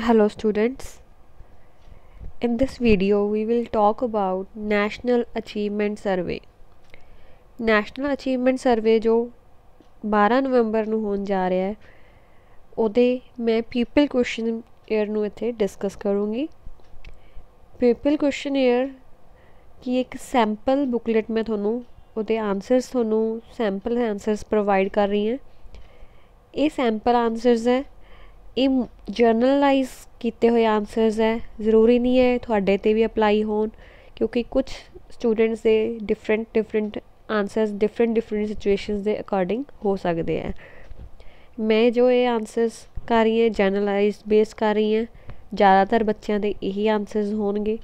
Hello students. In this video we will talk about National Achievement Survey. National Achievement Survey ਜੋ 12 ਨਵੰਬਰ ਨੂੰ ਹੋਣ ਜਾ ਰਿਹਾ ਹੈ ਉਹਦੇ ਮੈਂ ਪੀਪਲ ਕੁਐਸਚਨੇਅਰ ਨੂੰ ਇੱਥੇ ਡਿਸਕਸ ਕਰੂੰਗੀ ਪੀਪਲ ਕੁਐਸਚਨੇਅਰ ਕੀ ਇੱਕ ਸੈਂਪਲ ਬੁਕਲੇਟ ਮੈਂ ਤੁਹਾਨੂੰ ਉਹਦੇ ਆਨਸਰਸ ਤੁਹਾਨੂੰ ਸੈਂਪਲ ਆਨਸਰਸ ਪ੍ਰੋਵਾਈਡ ਕਰ ਰਹੀ ਹਾਂ ਇਹ ਸੈਂਪਲ ਆਨਸਰਸ ਹੈ ਇਹ ਜਰਨਲਾਈਜ਼ ਕੀਤੇ ਹੋਏ ਆਨਸਰਸ ਹੈ ਜ਼ਰੂਰੀ ਨਹੀਂ ਹੈ ਤੁਹਾਡੇ ਤੇ ਵੀ ਅਪਲਾਈ ਹੋਣ ਕਿਉਂਕਿ ਕੁਝ ਸਟੂਡੈਂਟਸ ਦੇ different different answers different different situations ਦੇ ਅਕੋਰਡਿੰਗ ਹੋ ਸਕਦੇ ਆ ਮੈਂ ਜੋ ਇਹ ਆਨਸਰਸ ਕਰ ਰਹੀ ਹਾਂ ਜਰਨਲਾਈਜ਼ ਬੇਸ ਕਰ ਰਹੀ ਹਾਂ ਜ਼ਿਆਦਾਤਰ ਬੱਚਿਆਂ ਦੇ ਇਹੀ ਆਨਸਰਸ ਹੋਣਗੇ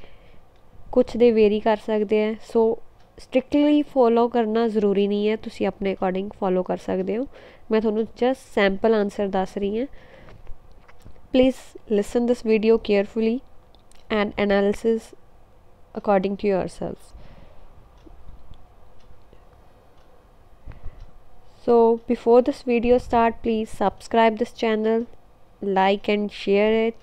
ਕੁਝ ਦੇ ਵੇਰੀ ਕਰ ਸਕਦੇ ਆ ਸੋ ਸਟ੍ਰਿਕਟਲੀ ਫੋਲੋ ਕਰਨਾ ਜ਼ਰੂਰੀ ਨਹੀਂ ਹੈ ਤੁਸੀਂ ਆਪਣੇ ਅਕੋਰਡਿੰਗ ਫੋਲੋ ਕਰ ਸਕਦੇ ਹੋ ਮੈਂ ਤੁਹਾਨੂੰ ਜਸਟ ਸੈਂਪਲ ਆਨਸਰ ਦੱਸ ਰਹੀ ਹਾਂ Please listen this video carefully and analysis according to yourselves. So before this video start please subscribe this channel, like and share it.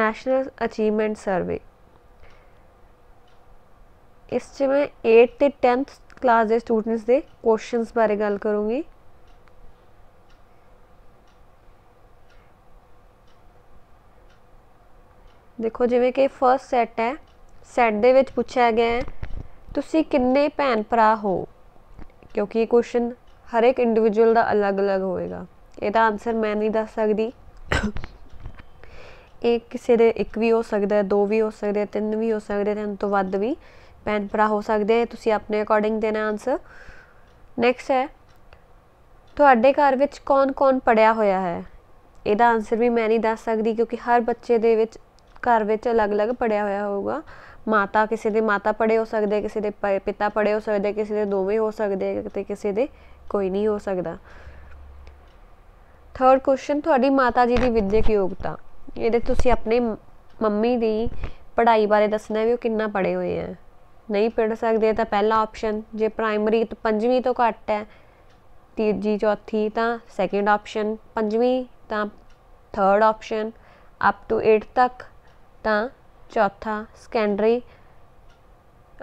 National Achievement Survey इसमें eight से टेंथ ਕਲਾਸ ਦੇ students ਦੇ questions ਬਾਰੇ ਗੱਲ ਕਰੂੰਗੀ ਦੇਖੋ ਜਿਵੇਂ ਕਿ ਫਰਸਟ ਸੈਟ ਹੈ ਸੈਟ ਦੇ ਵਿੱਚ ਪੁੱਛਿਆ ਗਿਆ ਹੈ ਤੁਸੀਂ ਕਿੰਨੇ ਭੈਣ ਭਰਾ ਹੋ ਕਿਉਂਕਿ ਇਹ ਕੁਐਸਚਨ ਹਰ ਇੱਕ ਇੰਡੀਵਿਜੂਅਲ ਦਾ ਅਲੱਗ-ਅਲੱਗ ਹੋਏਗਾ ਇਹਦਾ ਆਨਸਰ ਮੈਂ ਨਹੀਂ ਦੱਸ ਸਕਦੀ ਇਹ ਕਿਸੇ ਦੇ ਇੱਕ ਵੀ ਹੋ ਸਕਦਾ ਹੈ ਦੋ ਵੀ ਹੋ ਸਕਦੇ ਤਿੰਨ ਵੀ ਹੋ ਸਕਦੇ ਤਿੰਨ ਤੋਂ ਵੱਧ ਵੀ ਭੈਣ ਭਰਾ ਹੋ ਸਕਦੇ ਤੁਸੀਂ ਆਪਣੇ ਅਕੋਰਡਿੰਗ ਦੇਣਾ ਆਨਸਰ ਨੈਕਸਟ ਹੈ ਤੁਹਾਡੇ ਘਰ ਵਿੱਚ ਕੌਣ-ਕੌਣ ਪੜਿਆ ਹੋਇਆ ਹੈ ਇਹਦਾ ਆਨਸਰ ਵੀ ਮੈਂ ਨਹੀਂ ਦੱਸ ਸਕਦੀ ਕਿਉਂਕਿ ਹਰ ਬੱਚੇ ਦੇ ਵਿੱਚ ਘਰ ਵਿੱਚ ਅਲੱਗ-ਅਲੱਗ ਪੜਿਆ ਹੋਇਆ ਹੋਊਗਾ ਮਾਤਾ ਕਿਸੇ ਦੇ ਮਾਤਾ ਪੜੇ ਹੋ ਸਕਦੇ ਕਿਸੇ ਦੇ ਪਿਤਾ ਪੜੇ ਹੋ ਸਕਦੇ ਕਿਸੇ ਦੇ ਦੋਵੇਂ ਹੋ ਸਕਦੇ ਤੇ ਕਿਸੇ ਦੇ ਕੋਈ ਨਹੀਂ ਹੋ ਸਕਦਾ ਥਰਡ ਕੁਐਸਚਨ ਤੁਹਾਡੀ ਮਾਤਾ ਜੀ ਦੀ ਵਿਦਿਅਕ ਯੋਗਤਾ ਇਹਦੇ ਤੁਸੀਂ ਆਪਣੇ ਮੰਮੀ ਦੀ ਪੜ੍ਹਾਈ ਬਾਰੇ ਦੱਸਣਾ ਵੀ ਉਹ ਕਿੰਨਾ ਪੜੇ ਹੋਏ ਆ ਨਹੀਂ ਪੜ ਸਕਦੇ ਤਾਂ ਪਹਿਲਾ ਆਪਸ਼ਨ ਜੇ ਪ੍ਰਾਇਮਰੀ ਤੋਂ ਪੰਜਵੀਂ ਤੋਂ ਘੱਟ ਹੈ ਤੀਜੀ ਚੌਥੀ ਤਾਂ ਸੈਕੰਡ ਆਪਸ਼ਨ ਪੰਜਵੀਂ ਤਾਂ ਥਰਡ ਆਪਸ਼ਨ ਅਪ ਟੂ 8 ਤੱਕ ਤਾਂ ਚੌਥਾ ਸਕੈਂਡਰੀ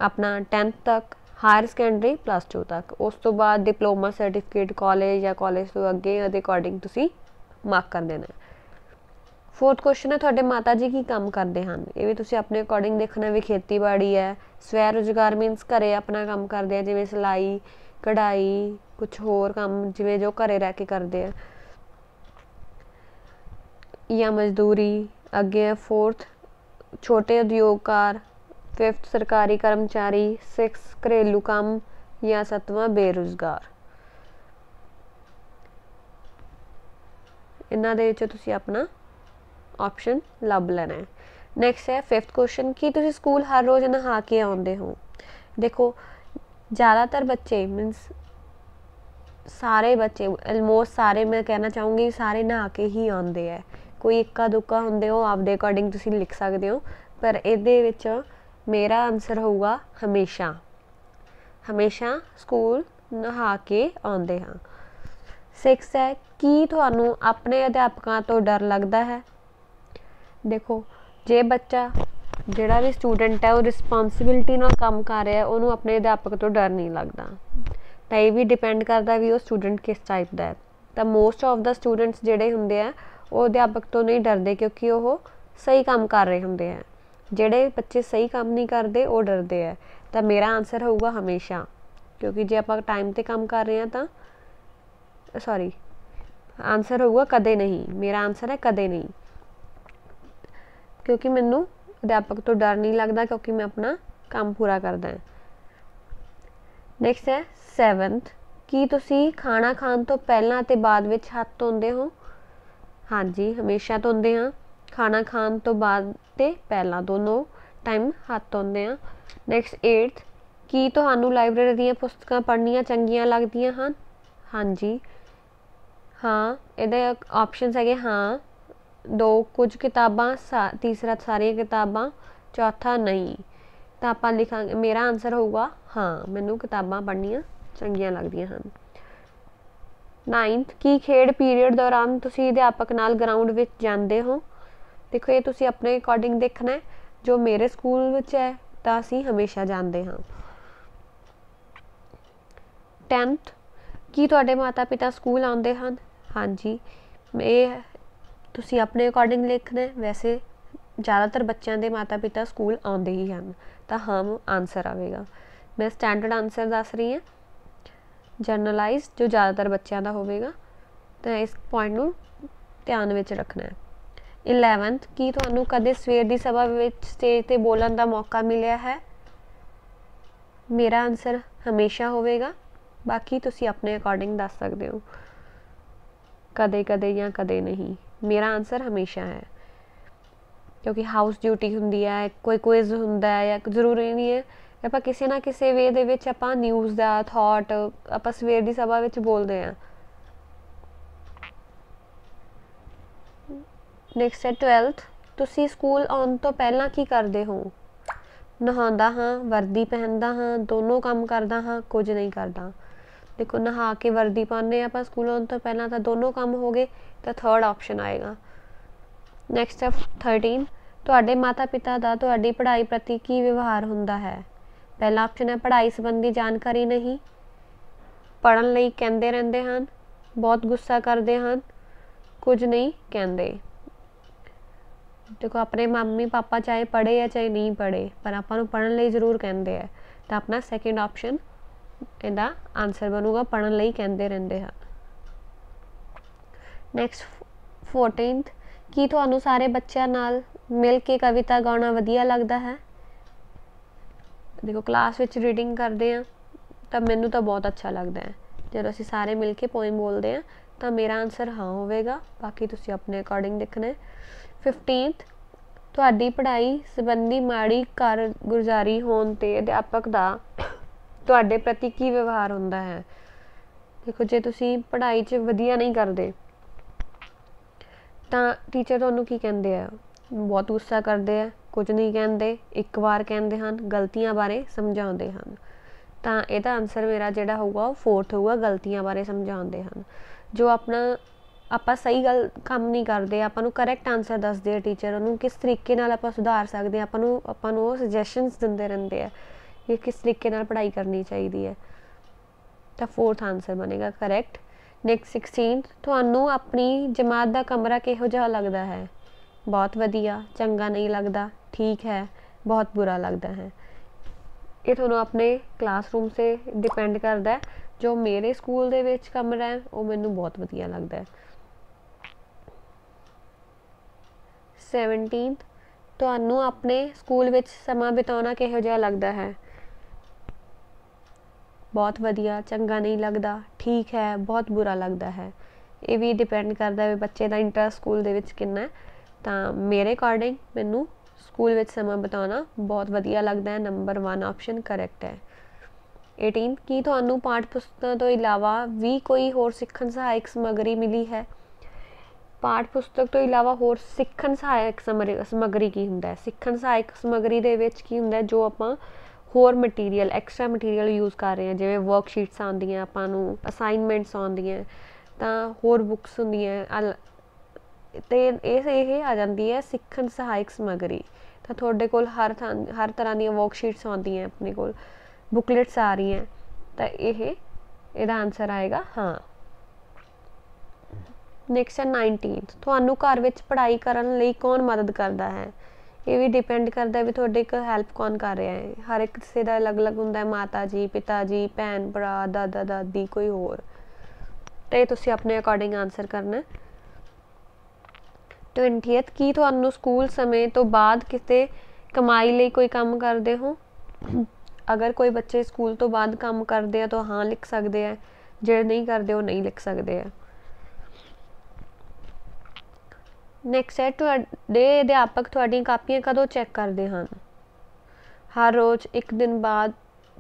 ਆਪਣਾ 10th ਤੱਕ ਹਾਇਰ ਸਕੈਂਡਰੀ ਪਲੱਸ 2 ਤੱਕ ਉਸ ਤੋਂ ਬਾਅਦ ਡਿਪਲੋਮਾ ਸਰਟੀਫਿਕੇਟ ਕਾਲਜ ਜਾਂ ਕਾਲਜ ਤੋਂ ਅੱਗੇ ਅਕੋਰਡਿੰਗ ਤੁਸੀਂ ਮਾਰਕ ਕਰ ਦੇਣਾ ਫੋਰਥ ਕੁਐਸਚਨ ਹੈ ਤੁਹਾਡੇ ਮਾਤਾ ਜੀ ਕੀ ਕੰਮ ਕਰਦੇ ਹਨ ਇਹ ਵੀ ਤੁਸੀਂ ਆਪਣੇ ਅਕੋਰਡਿੰਗ ਦੇਖਣਾ ਵੀ ਖੇਤੀਬਾੜੀ ਹੈ ਸਵੈ ਰੋਜ਼ਗਾਰ ਮੀਨਸ ਘਰੇ ਆਪਣਾ ਕੰਮ ਕਰਦੇ ਆ ਜਿਵੇਂ ਸਲਾਈ ਕਢਾਈ ਕੁਝ ਹੋਰ ਕੰਮ ਜਿਵੇਂ ਜੋ ਘਰੇ ਰਹਿ ਕੇ ਕਰਦੇ ਆ ਜਾਂ ਮਜ਼ਦੂਰੀ ਅੱਗੇ ਫੋਰਥ ਛੋਟੇ ਉਦਯੋਗਕਾਰ ਫਿਫਥ ਸਰਕਾਰੀ ਕਰਮਚਾਰੀ 6 ਘਰੇਲੂ ਕੰਮ ਜਾਂ ਸਤਵਾਂ ਬੇਰੁਜ਼ਗਾਰ ਇਹਨਾਂ ਦੇ ਵਿੱਚ ਤੁਸੀਂ ਆਪਣਾ ਆਪਸ਼ਨ ਲੱਭ ਲੈਣਾ ਹੈ ਨੈਕਸਟ ਹੈ 5th ਕੁਐਸਚਨ ਕੀ ਤੁਸੀਂ ਸਕੂਲ ਹਰ ਰੋਜ਼ ਨਹਾ ਕੇ ਆਉਂਦੇ ਹੋ ਦੇਖੋ ਜ਼ਿਆਦਾਤਰ ਬੱਚੇ ਮੀਨਸ ਸਾਰੇ ਬੱਚੇ ਆਲਮੋਸਟ ਸਾਰੇ ਮੈਂ ਕਹਿਣਾ ਚਾਹੂੰਗੀ ਸਾਰੇ ਨਹਾ ਕੇ ਹੀ ਆਉਂਦੇ ਆ ਕੋਈ ਇੱਕਾ ਦੁੱਕਾ ਹੁੰਦੇ ਆਪ ਆਪਦੇ ਅਕੋਰਡਿੰਗ ਤੁਸੀਂ ਲਿਖ ਸਕਦੇ ਹੋ ਪਰ ਇਹਦੇ ਵਿੱਚ ਮੇਰਾ ਆਨਸਰ ਹੋਊਗਾ ਹਮੇਸ਼ਾ ਹਮੇਸ਼ਾ ਸਕੂਲ ਨਹਾ ਕੇ ਆਉਂਦੇ ਹਾਂ 6 ਹੈ ਕੀ ਤੁਹਾਨੂੰ ਆਪਣੇ ਅਧਿਆਪਕਾਂ ਤੋਂ ਡਰ ਲੱਗਦਾ ਹੈ ਦੇਖੋ ਜੇ ਬੱਚਾ ਜਿਹੜਾ ਵੀ ਸਟੂਡੈਂਟ ਹੈ ਉਹ ਰਿਸਪਾਂਸਿਬਿਲਟੀ ਨਾਲ ਕੰਮ ਕਰ ਰਿਹਾ ਹੈ ਉਹਨੂੰ ਆਪਣੇ ਅਧਿਆਪਕ ਤੋਂ ਡਰ ਨਹੀਂ ਲੱਗਦਾ ਤਾਂ ਇਹ ਵੀ ਡਿਪੈਂਡ ਕਰਦਾ ਵੀ ਉਹ ਸਟੂਡੈਂਟ ਕਿਸ ਟਾਈਪ ਦਾ ਹੈ ਤਾਂ ਮੋਸਟ ਆਫ ਦਾ ਸਟੂਡੈਂਟਸ ਜਿਹੜੇ ਹੁੰਦੇ ਆ ਉਹ ਅਧਿਆਪਕ ਤੋਂ ਨਹੀਂ ਡਰਦੇ ਕਿਉਂਕਿ ਉਹ ਸਹੀ ਕੰਮ ਕਰ ਰਹੇ ਹੁੰਦੇ ਆ ਜਿਹੜੇ ਬੱਚੇ ਸਹੀ ਕੰਮ ਨਹੀਂ ਕਰਦੇ ਉਹ ਡਰਦੇ ਆ ਤਾਂ ਮੇਰਾ ਆਨਸਰ ਹੋਊਗਾ ਹਮੇਸ਼ਾ ਕਿਉਂਕਿ ਜੇ ਆਪਾਂ ਟਾਈਮ ਤੇ ਕੰਮ ਕਰ ਰਹੇ ਆ ਤਾਂ ਸੌਰੀ ਆਨਸਰ ਹੋਊਗਾ ਕਦੇ ਨਹੀਂ ਮੇਰਾ ਆਨਸਰ ਹੈ ਕਦੇ ਨਹੀਂ ਕਿਉਂਕਿ ਮੈਨੂੰ ਅਧਿਆਪਕ ਤੋਂ ਡਰ ਨਹੀਂ ਲੱਗਦਾ ਕਿਉਂਕਿ ਮੈਂ ਆਪਣਾ ਕੰਮ ਪੂਰਾ ਕਰਦਾ ਹਾਂ ਨੈਕਸਟ ਹੈ 7th ਕੀ ਤੁਸੀਂ ਖਾਣਾ ਖਾਣ ਤੋਂ ਪਹਿਲਾਂ ਅਤੇ ਬਾਅਦ ਵਿੱਚ ਹੱਥ ਧੋਂਦੇ ਹੋ ਹਾਂਜੀ ਹਮੇਸ਼ਾ ਧੋਂਦੇ ਹਾਂ ਖਾਣਾ ਖਾਣ ਤੋਂ ਬਾਅਦ ਤੇ ਪਹਿਲਾਂ ਦੋਨੋਂ ਟਾਈਮ ਹੱਥ ਧੋਂਦੇ ਹਾਂ ਨੈਕਸਟ 8th ਕੀ ਤੁਹਾਨੂੰ ਲਾਇਬ੍ਰੇਰੀ ਦੀਆਂ ਪੁਸਤਕਾਂ ਪੜ੍ਹਨੀਆਂ ਚੰਗੀਆਂ ਲੱਗਦੀਆਂ ਹਨ ਹਾਂਜੀ ਹਾਂ ਇਹਦੇ ਆਪਸ਼ਨਸ ਹੈਗੇ ਹਾਂ ਦੋ ਕੁਝ ਕਿਤਾਬਾਂ ਤੀਸਰਾ ਸਾਰੀਆਂ ਕਿਤਾਬਾਂ ਚੌਥਾ ਨਹੀਂ ਤਾਂ ਆਪਾਂ ਲਿਖਾਂਗੇ ਮੇਰਾ ਆਨਸਰ ਹੋਊਗਾ ਹਾਂ ਮੈਨੂੰ ਕਿਤਾਬਾਂ ਪੜ੍ਹਨੀਆਂ ਚੰਗੀਆਂ ਲੱਗਦੀਆਂ ਹਨ 9th ਕੀ ਖੇਡ ਪੀਰੀਅਡ ਦੌਰਾਨ ਤੁਸੀਂ ਅਧਿਆਪਕ ਨਾਲ ਗਰਾਊਂਡ ਵਿੱਚ ਜਾਂਦੇ ਹੋ ਦੇਖੋ ਇਹ ਤੁਸੀਂ ਆਪਣੇ ਅਕੋਰਡਿੰਗ ਦੇਖਣਾ ਹੈ ਜੋ ਮੇਰੇ ਸਕੂਲ ਵਿੱਚ ਹੈ ਤਾਂ ਅਸੀਂ ਹਮੇਸ਼ਾ ਜਾਂਦੇ ਹਾਂ 10th ਕੀ ਤੁਹਾਡੇ ਮਾਤਾ-ਪਿਤਾ ਸਕੂਲ ਆਉਂਦੇ ਹਨ ਹਾਂਜੀ ਇਹ ਤੁਸੀਂ ਆਪਣੇ ਅਕੋਰਡਿੰਗ ਲਿਖਣਾ ਵੈਸੇ ਜ਼ਿਆਦਾਤਰ ਬੱਚਿਆਂ ਦੇ ਮਾਤਾ-ਪਿਤਾ ਸਕੂਲ ਆਉਂਦੇ ਹੀ ਹਨ ਤਾਂ ਹਮ ਆਨਸਰ ਆਵੇਗਾ ਮੈਂ ਸਟੈਂਡਰਡ ਆਨਸਰ ਦੱਸ ਰਹੀ ਹਾਂ ਜਨਰਲਾਈਜ਼ ਜੋ ਜ਼ਿਆਦਾਤਰ ਬੱਚਿਆਂ ਦਾ ਹੋਵੇਗਾ ਤਾਂ ਇਸ ਪੁਆਇੰਟ ਨੂੰ ਧਿਆਨ ਵਿੱਚ ਰੱਖਣਾ ਹੈ 11th ਕੀ ਤੁਹਾਨੂੰ ਕਦੇ ਸਵੇਰ ਦੀ ਸਭਾ ਵਿੱਚ ਸਟੇਜ ਤੇ ਬੋਲਣ ਦਾ ਮੌਕਾ ਮਿਲਿਆ ਹੈ ਮੇਰਾ ਆਨਸਰ ਹਮੇਸ਼ਾ ਹੋਵੇਗਾ ਬਾਕੀ ਤੁਸੀਂ ਆਪਣੇ ਅਕੋਰਡਿੰਗ ਦੱਸ ਸਕਦੇ ਹੋ ਕਦੇ ਕਦੇ ਜਾਂ ਕਦੇ ਨਹੀਂ ਮੇਰਾ ਆਨਸਰ ਹਮੇਸ਼ਾ ਹੈ ਕਿਉਂਕਿ ਹਾਊਸ ਡਿਊਟੀ ਹੁੰਦੀ ਹੈ ਕੋਈ ਕੁਇਜ਼ ਹੁੰਦਾ ਹੈ ਜਾਂ ਜ਼ਰੂਰੀ ਨਹੀਂ ਹੈ ਆਪਾਂ ਕਿਸੇ ਨਾ ਕਿਸੇ ਵੇ ਦੇ ਵਿੱਚ ਆਪਾਂ ਨਿਊਜ਼ ਦਾ ਥਾਟ ਆਪਾਂ ਸਵੇਰ ਦੀ ਸਭਾ ਵਿੱਚ ਬੋਲਦੇ ਆ ਨੈਕਸਟ ਹੈ 12th ਤੁਸੀਂ ਸਕੂਲ ਆਉਣ ਤੋਂ ਪਹਿਲਾਂ ਕੀ ਕਰਦੇ ਹੋ ਨਹਾਉਂਦਾ ਹਾਂ ਵਰਦੀ ਪਹਿਨਦਾ ਹਾਂ ਦੋਨੋਂ ਕੰਮ ਕਰਦਾ ਹਾਂ ਕੁਝ ਨਹੀਂ ਕਰਦਾ ਦੇਖੋ ਨਹਾ ਕੇ ਵਰਦੀ ਪਾਉਂਦੇ ਆਪਾਂ ਸਕੂਲ ਆਉਣ ਤੋਂ ਪਹਿਲਾਂ ਤਾਂ ਦੋਨੋਂ ਕੰਮ ਹੋ ਗਏ ਤਾਂ ਥਰਡ ਆਪਸ਼ਨ ਆਏਗਾ ਨੈਕਸਟ ਹੈ 13 ਤੁਹਾਡੇ ਮਾਤਾ-ਪਿਤਾ ਦਾ ਤੁਹਾਡੀ ਪੜ੍ਹਾਈ ਪ੍ਰਤੀ ਕੀ ਵਿਵਹਾਰ ਹੁੰਦਾ ਹੈ ਪਹਿਲਾ ਆਪਸ਼ਨ ਹੈ ਪੜ੍ਹਾਈ ਸੰਬੰਧੀ ਜਾਣਕਾਰੀ ਨਹੀਂ ਪੜਨ ਲਈ ਕਹਿੰਦੇ ਰਹਿੰਦੇ ਹਨ ਬਹੁਤ ਗੁੱਸਾ ਕਰਦੇ ਹਨ ਕੁਝ ਨਹੀਂ ਕਹਿੰਦੇ ਦੇਖੋ ਆਪਣੇ ਮੰਮੀ ਪਾਪਾ ਚਾਹੇ ਪੜ੍ਹੇ ਜਾਂ ਚਾਹੇ ਨਹੀਂ ਪੜ੍ਹੇ ਪਰ ਆਪਾਂ ਨੂੰ ਪੜਨ ਲਈ ਜ਼ਰੂਰ ਕਹਿੰਦੇ ਆ ਤਾਂ ਆਪਣਾ ਸੈਕਿੰਡ ਆਪਸ਼ਨ ਇਹਦਾ ਆਨਸਰ ਬਣੂਗਾ ਪੜਨ ਲਈ ਕਹਿੰਦੇ ਰਹਿੰਦੇ ਹਨ ਨੈਕਸਟ 14th ਕੀ ਤੁਹਾਨੂੰ ਸਾਰੇ ਬੱਚਿਆਂ ਨਾਲ ਮਿਲ ਕੇ ਕਵਿਤਾ ਗਾਉਣਾ ਵਧੀਆ ਲੱਗਦਾ ਹੈ ਦੇਖੋ ਕਲਾਸ ਵਿੱਚ ਰੀਡਿੰਗ ਕਰਦੇ ਆ ਤਾਂ ਮੈਨੂੰ ਤਾਂ ਬਹੁਤ ਅੱਛਾ ਲੱਗਦਾ ਹੈ ਜਦੋਂ ਅਸੀਂ ਸਾਰੇ ਮਿਲ ਕੇ ਪੋਇਮ ਬੋਲਦੇ ਆ ਤਾਂ ਮੇਰਾ ਆਨਸਰ ਹਾਂ ਹੋਵੇਗਾ ਬਾਕੀ ਤੁਸੀਂ ਆਪਣੇ ਅਕੋਰਡਿੰਗ ਦੇਖਣਾ ਹੈ 15th ਤੁਹਾਡੀ ਪੜ੍ਹਾਈ ਸਬੰਧੀ ਮਾੜੀ ਗੁਜ਼ਾਰੀ ਹੋਣ ਤੇ ਅਧਿਆਪਕ ਦਾ ਤੁਹਾਡੇ ਪ੍ਰਤੀ ਕੀ ਵਿਵਹਾਰ ਹੁੰਦਾ ਹੈ ਦੇਖੋ ਜੇ ਤੁਸੀਂ ਪੜ੍ਹਾਈ 'ਚ ਵਧੀਆ ਨਹੀਂ ਕਰਦੇ ਤਾਂ ਟੀਚਰ ਤੁਹਾਨੂੰ ਕੀ ਕਹਿੰਦੇ ਆ ਬਹੁਤ ਗੁੱਸਾ ਕਰਦੇ ਆ ਕੁਝ ਨਹੀਂ ਕਹਿੰਦੇ ਇੱਕ ਵਾਰ ਕਹਿੰਦੇ ਹਨ ਗਲਤੀਆਂ ਬਾਰੇ ਸਮਝਾਉਂਦੇ ਹਨ ਤਾਂ ਇਹਦਾ ਆਨਸਰ ਮੇਰਾ ਜਿਹੜਾ ਹੋਊਗਾ ਉਹ 4th ਹੋਊਗਾ ਗਲਤੀਆਂ ਬਾਰੇ ਸਮਝਾਉਂਦੇ ਹਨ ਜੋ ਆਪਣਾ ਆਪਾਂ ਸਹੀ ਗੱਲ ਕੰਮ ਨਹੀਂ ਕਰਦੇ ਆਪਾਂ ਨੂੰ ਕਰੈਕਟ ਆਨਸਰ ਦੱਸਦੇ ਆ ਟੀਚਰ ਉਹਨੂੰ ਕਿਸ ਤਰੀਕੇ ਨਾਲ ਆਪਾਂ ਸੁਧਾਰ ਸਕਦੇ ਆ ਆਪਾਂ ਨੂੰ ਆਪਾਂ ਨੂੰ ਉਹ ਸੁਜੈਸ਼ਨਸ ਦਿੰਦੇ ਰਹਿੰਦੇ ਆ ਕਿ ਕਿਸ ਤਰੀਕੇ ਨਾਲ ਪੜ੍ਹਾਈ ਕਰਨੀ ਚਾਹੀਦੀ ਹੈ ਤਾਂ 4th ਆਨਸਰ ਬਣੇਗਾ ਕਰੈਕਟ ਨੈਕਸਟ 16 ਤੁਹਾਨੂੰ ਆਪਣੀ ਜਮਾਤ ਦਾ ਕਮਰਾ ਕਿਹੋ ਜਿਹਾ ਲੱਗਦਾ ਹੈ ਬਹੁਤ ਵਧੀਆ ਚੰਗਾ ਨਹੀਂ ਲੱਗਦਾ ਠੀਕ ਹੈ ਬਹੁਤ ਬੁਰਾ ਲੱਗਦਾ ਹੈ ਇਹ ਤੁਹਾਨੂੰ ਆਪਣੇ ਕਲਾਸਰੂਮ ਸੇ ਡਿਪੈਂਡ ਕਰਦਾ ਹੈ ਜੋ ਮੇਰੇ ਸਕੂਲ ਦੇ ਵਿੱਚ ਕਮਰਾ ਹੈ ਉਹ ਮੈਨੂੰ ਬਹੁਤ ਵਧੀਆ ਲੱਗਦਾ ਹੈ 17 ਤੁਹਾਨੂੰ ਆਪਣੇ ਸਕੂਲ ਵਿੱਚ ਸਮਾਂ ਬਿਤਾਉਣਾ ਕਿਹੋ ਜਿਹਾ ਲੱਗਦਾ ਹੈ ਬਹੁਤ ਵਧੀਆ ਚੰਗਾ ਨਹੀਂ ਲੱਗਦਾ ਠੀਕ ਹੈ ਬਹੁਤ ਬੁਰਾ ਲੱਗਦਾ ਹੈ ਇਹ ਵੀ ਡਿਪੈਂਡ ਕਰਦਾ ਹੈ ਬੱਚੇ ਦਾ ਇੰਟਰਸਟ ਸਕੂਲ ਦੇ ਵਿੱਚ ਕਿੰਨਾ ਹੈ ਤਾਂ ਮੇਰੇ ਅਕੋਰਡਿੰਗ ਮੈਨੂੰ ਸਕੂਲ ਵਿੱਚ ਸਮਾਂ ਬਿਤਾਉਣਾ ਬਹੁਤ ਵਧੀਆ ਲੱਗਦਾ ਹੈ ਨੰਬਰ 1 ਆਪਸ਼ਨ ਕਰੈਕਟ ਹੈ 18 ਕੀ ਤੁਹਾਨੂੰ ਪਾਠ ਪੁਸਤਕਾਂ ਤੋਂ ਇਲਾਵਾ ਵੀ ਕੋਈ ਹੋਰ ਸਿੱਖਣ ਸਹਾਇਕ ਸਮਗਰੀ ਮਿਲੀ ਹੈ ਪਾਠ ਪੁਸਤਕ ਤੋਂ ਇਲਾਵਾ ਹੋਰ ਸਿੱਖਣ ਸਹਾਇਕ ਸਮਗਰੀ ਕੀ ਹੁੰਦਾ ਹੈ ਸਿੱਖਣ ਸਹਾਇਕ ਸਮਗਰੀ ਦੇ ਵਿੱਚ ਕੀ ਹੁੰਦਾ ਜੋ ਆਪਾਂ ਹੋਰ ਮਟੀਰੀਅਲ ਐਕਸਟਰਾ ਮਟੀਰੀਅਲ ਯੂਜ਼ ਕਰ ਰਹੇ ਹਾਂ ਜਿਵੇਂ ਵਰਕਸ਼ੀਟਸ ਆਉਂਦੀਆਂ ਆਪਾਂ ਨੂੰ ਅਸਾਈਨਮੈਂਟਸ ਆਉਂਦੀਆਂ ਤਾਂ ਹੋਰ ਬੁੱਕਸ ਹੁੰਦੀਆਂ ਤੇ ਇਹ ਇਹ ਆ ਜਾਂਦੀ ਹੈ ਸਿੱਖਣ ਸਹਾਇਕ ਸਮਗਰੀ ਤਾਂ ਤੁਹਾਡੇ ਕੋਲ ਹਰ ਹਰ ਤਰ੍ਹਾਂ ਦੀਆਂ ਵਰਕਸ਼ੀਟਸ ਆਉਂਦੀਆਂ ਆਪਣੇ ਕੋਲ ਬੁਕਲੇਟਸ ਆ ਰਹੀਆਂ ਤਾਂ ਇਹ ਇਹਦਾ ਆਨਸਰ ਆਏਗਾ ਹਾਂ ਨੈਕਸਟ 19 ਤੁਹਾਨੂੰ ਘਰ ਵਿੱਚ ਪੜ੍ਹਾਈ ਕਰਨ ਲਈ ਕੌਣ ਮਦਦ ਕਰਦਾ ਹੈ ਇਹ ਵੀ ਡਿਪੈਂਡ ਕਰਦਾ ਵੀ ਤੁਹਾਡੇ ਕੋਲ ਹੈਲਪ ਕੌਣ ਕਰ ਰਿਹਾ ਹੈ ਹਰ ਇੱਕ ਕਿਸੇ ਦਾ ਅਲੱਗ-ਅਲੱਗ ਹੁੰਦਾ ਹੈ ਮਾਤਾ ਜੀ ਪਿਤਾ ਜੀ ਭੈਣ ਭਰਾ ਦਾਦਾ ਦਾਦੀ ਕੋਈ ਹੋਰ ਤੇ ਤੁਸੀਂ ਆਪਣੇ ਅਕੋਰਡਿੰਗ ਆਨਸਰ ਕਰਨਾ ਹੈ 20th ਕੀ ਤੁਹਾਨੂੰ ਸਕੂਲ ਸਮੇਂ ਤੋਂ ਬਾਅਦ ਕਿਤੇ ਕਮਾਈ ਲਈ ਕੋਈ ਕੰਮ ਕਰਦੇ ਹੋ ਅਗਰ ਕੋਈ ਬੱਚੇ ਸਕੂਲ ਤੋਂ ਬਾਅਦ ਕੰਮ ਕਰਦੇ ਆ ਤਾਂ ਹਾਂ ਲਿਖ ਸਕਦੇ ਆ ਜਿਹੜੇ ਨਹੀਂ ਕਰਦੇ ਉਹ ਨਹੀਂ ਲਿਖ ਸਕਦੇ ਆ ਨੈਕਸਟ ਹੈ ਤੁਹਾਡੇ ਅਧਿਆਪਕ ਤੁਹਾਡੀਆਂ ਕਾਪੀਆਂ ਕਦੋਂ ਚੈੱਕ ਕਰਦੇ ਹਨ ਹਰ ਰੋਜ਼ ਇੱਕ ਦਿਨ ਬਾਅਦ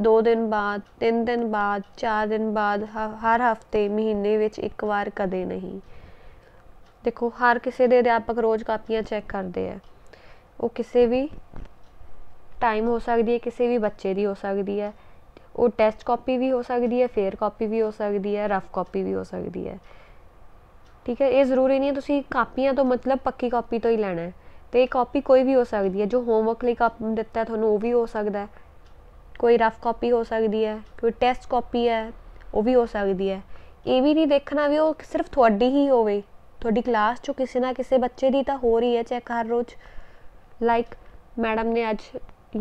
ਦੋ ਦਿਨ ਬਾਅਦ ਤਿੰਨ ਦਿਨ ਬਾਅਦ ਚਾਰ ਦਿਨ ਬਾਅਦ ਹਰ ਹਫਤੇ ਮਹੀਨੇ ਵਿੱਚ ਇੱਕ ਵਾਰ ਕਦੇ ਨਹੀਂ ਦੇਖੋ ਹਰ ਕਿਸੇ ਦੇ ਅਧਿਆਪਕ ਰੋਜ਼ ਕਾਪੀਆਂ ਚੈੱਕ ਕਰਦੇ ਆ ਉਹ ਕਿਸੇ ਵੀ ਟਾਈਮ ਹੋ ਸਕਦੀ ਹੈ ਕਿਸੇ ਵੀ ਬੱਚੇ ਦੀ ਹੋ ਸਕਦੀ ਹੈ ਉਹ ਟੈਸਟ ਕਾਪੀ ਵੀ ਹੋ ਸਕਦੀ ਹੈ ਫੇਅਰ ਕਾਪੀ ਵੀ ਹੋ ਸਕਦੀ ਹੈ ਰਫ ਕਾਪੀ ਵੀ ਹੋ ਸਕਦੀ ਹੈ ਠੀਕ ਹੈ ਇਹ ਜ਼ਰੂਰੀ ਨਹੀਂ ਹੈ ਤੁਸੀਂ ਕਾਪੀਆਂ ਤੋਂ ਮਤਲਬ ਪੱਕੀ ਕਾਪੀ ਤੋਂ ਹੀ ਲੈਣਾ ਹੈ ਤੇ ਇਹ ਕਾਪੀ ਕੋਈ ਵੀ ਹੋ ਸਕਦੀ ਹੈ ਜੋ ਹੋਮਵਰਕ ਲਈ ਕਾਪ ਦਿੱਤਾ ਤੁਹਾਨੂੰ ਉਹ ਵੀ ਹੋ ਸਕਦਾ ਹੈ ਕੋਈ ਰਫ ਕਾਪੀ ਹੋ ਸਕਦੀ ਹੈ ਕੋਈ ਟੈਸਟ ਕਾਪੀ ਹੈ ਉਹ ਵੀ ਹੋ ਸਕਦੀ ਹੈ ਇਹ ਵੀ ਨਹੀਂ ਦੇਖਣਾ ਵੀ ਉਹ ਸਿਰਫ ਤੁਹਾਡੀ ਹੀ ਹੋਵੇ ਤੁਹਾਡੀ ਕਲਾਸ ਚੋਂ ਕਿਸੇ ਨਾ ਕਿਸੇ ਬੱਚੇ ਦੀ ਤਾਂ ਹੋ ਰਹੀ ਹੈ ਚੈੱਕ ਹਰ ਰੋਜ਼ ਲਾਈਕ ਮੈਡਮ ਨੇ ਅੱਜ